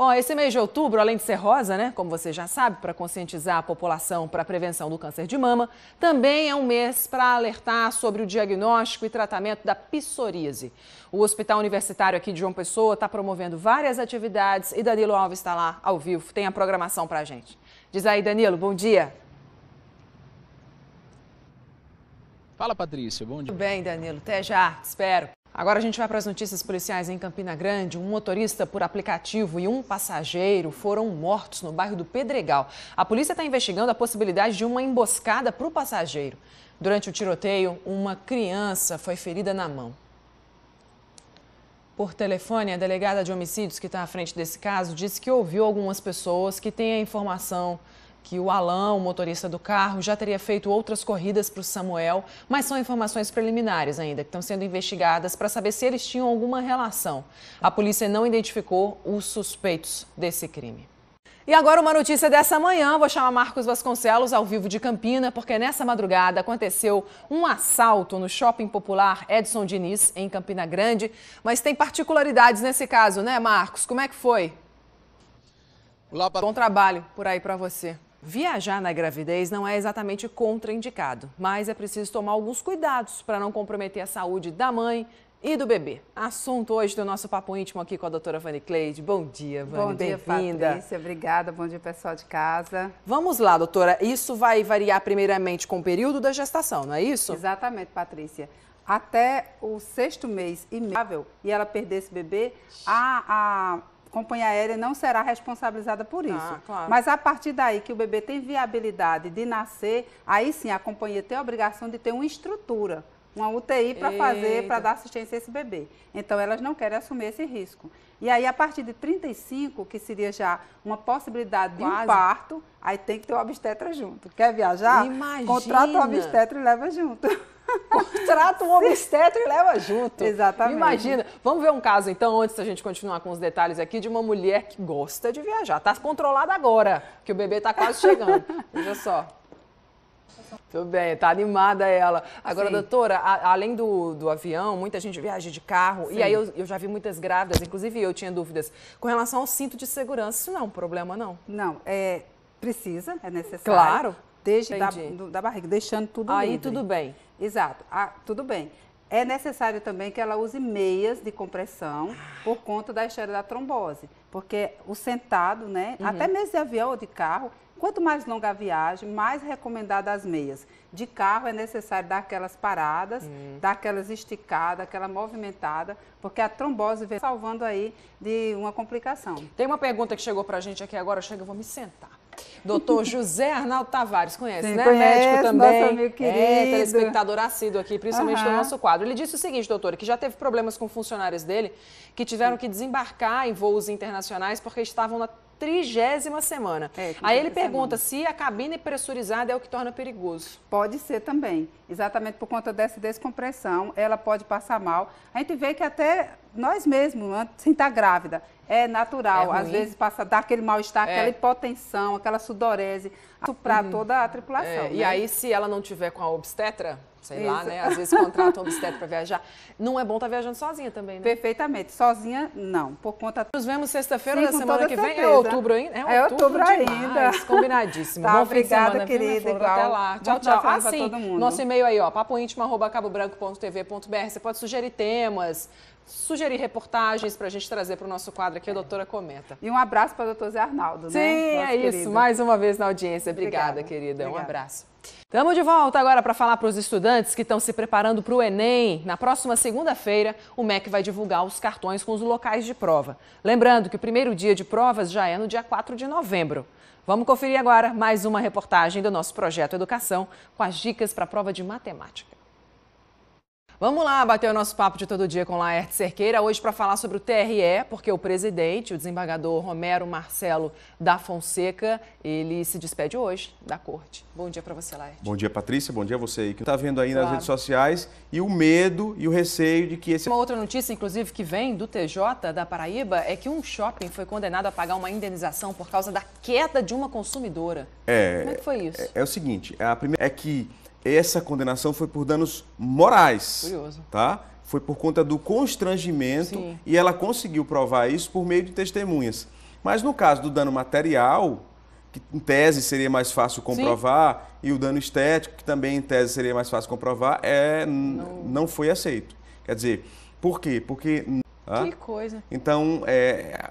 Bom, esse mês de outubro, além de ser rosa, né, como você já sabe, para conscientizar a população para a prevenção do câncer de mama, também é um mês para alertar sobre o diagnóstico e tratamento da psoríase. O Hospital Universitário aqui de João Pessoa está promovendo várias atividades e Danilo Alves está lá ao vivo, tem a programação para a gente. Diz aí, Danilo, bom dia. Fala, Patrícia, bom dia. Tudo bem, Danilo, até já, espero. Agora a gente vai para as notícias policiais em Campina Grande. Um motorista por aplicativo e um passageiro foram mortos no bairro do Pedregal. A polícia está investigando a possibilidade de uma emboscada para o passageiro. Durante o tiroteio, uma criança foi ferida na mão. Por telefone, a delegada de homicídios que está à frente desse caso disse que ouviu algumas pessoas que têm a informação que o Alão, o motorista do carro, já teria feito outras corridas para o Samuel, mas são informações preliminares ainda, que estão sendo investigadas para saber se eles tinham alguma relação. A polícia não identificou os suspeitos desse crime. E agora uma notícia dessa manhã, vou chamar Marcos Vasconcelos ao vivo de Campina, porque nessa madrugada aconteceu um assalto no shopping popular Edson Diniz, em Campina Grande. Mas tem particularidades nesse caso, né, Marcos? Como é que foi? Olá, Bom trabalho por aí para você. Viajar na gravidez não é exatamente contraindicado, mas é preciso tomar alguns cuidados para não comprometer a saúde da mãe e do bebê. Assunto hoje do nosso papo íntimo aqui com a doutora Vani Cleide. Bom dia, Vani. Bom dia, Patrícia. Obrigada. Bom dia, pessoal de casa. Vamos lá, doutora. Isso vai variar primeiramente com o período da gestação, não é isso? Exatamente, Patrícia. Até o sexto mês imável e ela perder esse bebê, a, a companhia aérea não será responsabilizada por ah, isso. Ah, claro. Mas a partir daí que o bebê tem viabilidade de nascer, aí sim a companhia tem a obrigação de ter uma estrutura uma UTI para fazer, para dar assistência a esse bebê. Então, elas não querem assumir esse risco. E aí, a partir de 35, que seria já uma possibilidade Quase. de um parto, aí tem que ter o um obstetra junto. Quer viajar? Imagina. Contrata o obstetra e leva junto. Contrata um obstetra e leva junto. Exatamente. Imagina. Vamos ver um caso, então, antes da gente continuar com os detalhes aqui, de uma mulher que gosta de viajar. Está controlada agora, que o bebê está quase chegando. Veja só. Tudo bem, tá animada ela. Agora, Sim. doutora, a, além do, do avião, muita gente viaja de carro. Sim. E aí eu, eu já vi muitas grávidas, inclusive eu tinha dúvidas, com relação ao cinto de segurança. Isso não é um problema, não? Não, é. Precisa, é necessário. Claro. Desde da, do, da, barriga, deixando tudo Aí livre. tudo bem. Exato, ah, tudo bem. É necessário também que ela use meias de compressão por conta da história da trombose. Porque o sentado, né? Uhum. Até mesmo de avião ou de carro, Quanto mais longa a viagem, mais recomendada as meias. De carro é necessário dar aquelas paradas, hum. dar aquelas esticadas, aquela movimentada, porque a trombose vem salvando aí de uma complicação. Tem uma pergunta que chegou pra gente aqui agora, chega, eu vou me sentar. Doutor José Arnaldo Tavares, conhece, Sim, né? Conhece, Médico também. Nosso amigo é, querido. É, telespectador assíduo aqui, principalmente uhum. do nosso quadro. Ele disse o seguinte, doutora, que já teve problemas com funcionários dele que tiveram que desembarcar em voos internacionais porque estavam na trigésima semana. É, Aí ele pergunta se a cabine pressurizada é o que torna perigoso. Pode ser também, exatamente por conta dessa descompressão, ela pode passar mal. A gente vê que até nós mesmos, né, sem estar grávida, é natural. É Às vezes passa, dá aquele mal-estar, é. aquela hipotensão, aquela sudorese para uhum. toda a tripulação. É, né? E aí, se ela não tiver com a obstetra, sei Isso. lá, né? Às vezes contrata um obstetra para viajar. Não é bom estar tá viajando sozinha também, né? Perfeitamente. Sozinha, não. Por conta... Nos vemos sexta-feira da semana que vem. É outubro ainda? É outubro, é outubro ainda. Combinadíssimo. Tá, bom obrigada, semana, querida. Flor, igual. Até lá. Tchau, tchau. Ah, sim. Nosso e-mail aí, ó, papointimo.cabobranco.tv.br. Você pode sugerir temas, sugerir reportagens para a gente trazer para o nosso quadro que a doutora comenta. E um abraço para o doutor Zé Arnaldo, Sim, né? Sim, é isso. Querido. Mais uma vez na audiência. Obrigada, Obrigada. querida. Obrigada. Um abraço. Estamos de volta agora para falar para os estudantes que estão se preparando para o Enem. Na próxima segunda-feira, o MEC vai divulgar os cartões com os locais de prova. Lembrando que o primeiro dia de provas já é no dia 4 de novembro. Vamos conferir agora mais uma reportagem do nosso projeto Educação com as dicas para a prova de matemática. Vamos lá, bater o nosso papo de todo dia com Laerte Cerqueira, hoje para falar sobre o TRE, porque o presidente, o desembargador Romero Marcelo da Fonseca, ele se despede hoje da corte. Bom dia para você, Laerte. Bom dia, Patrícia, bom dia a você aí que está vendo aí claro. nas redes sociais e o medo e o receio de que esse... Uma outra notícia, inclusive, que vem do TJ da Paraíba é que um shopping foi condenado a pagar uma indenização por causa da queda de uma consumidora. É... Como é que foi isso? É, é o seguinte, é a primeira é que essa condenação foi por danos morais. Curioso. Tá? Foi por conta do constrangimento Sim. e ela conseguiu provar isso por meio de testemunhas. Mas no caso do dano material, que em tese seria mais fácil comprovar, Sim. e o dano estético, que também em tese seria mais fácil comprovar, é, não. não foi aceito. Quer dizer, por quê? Porque. Ah, que coisa. Então, é,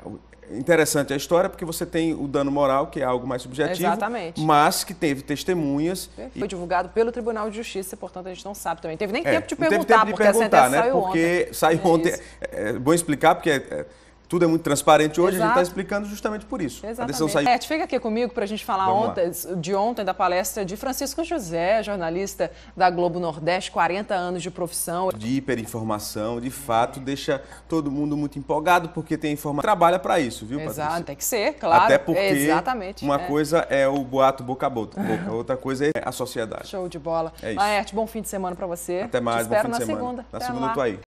interessante a história porque você tem o dano moral, que é algo mais subjetivo, Exatamente. mas que teve testemunhas. Foi divulgado pelo Tribunal de Justiça, portanto a gente não sabe também. Teve nem é, tempo de perguntar, teve tempo de porque perguntar, a sentença né? saiu porque ontem. Saiu é ontem. É, é, bom explicar, porque é, é, tudo é muito transparente hoje, Exato. a gente está explicando justamente por isso. Exatamente. A saiu... É, fica aqui comigo para a gente falar ontem, de ontem da palestra de Francisco José, jornalista da Globo Nordeste, 40 anos de profissão. De hiperinformação, de fato, deixa todo mundo muito empolgado porque tem informação. Trabalha para isso, viu, Exato, Patrícia? tem que ser, claro. Até porque Exatamente, uma é. coisa é o boato boca a boca, outra coisa é a sociedade. Show de bola. É isso. Laerte, bom fim de semana para você. Até mais, Te bom fim de semana. Segunda. Na Até segunda lá. eu tô aí.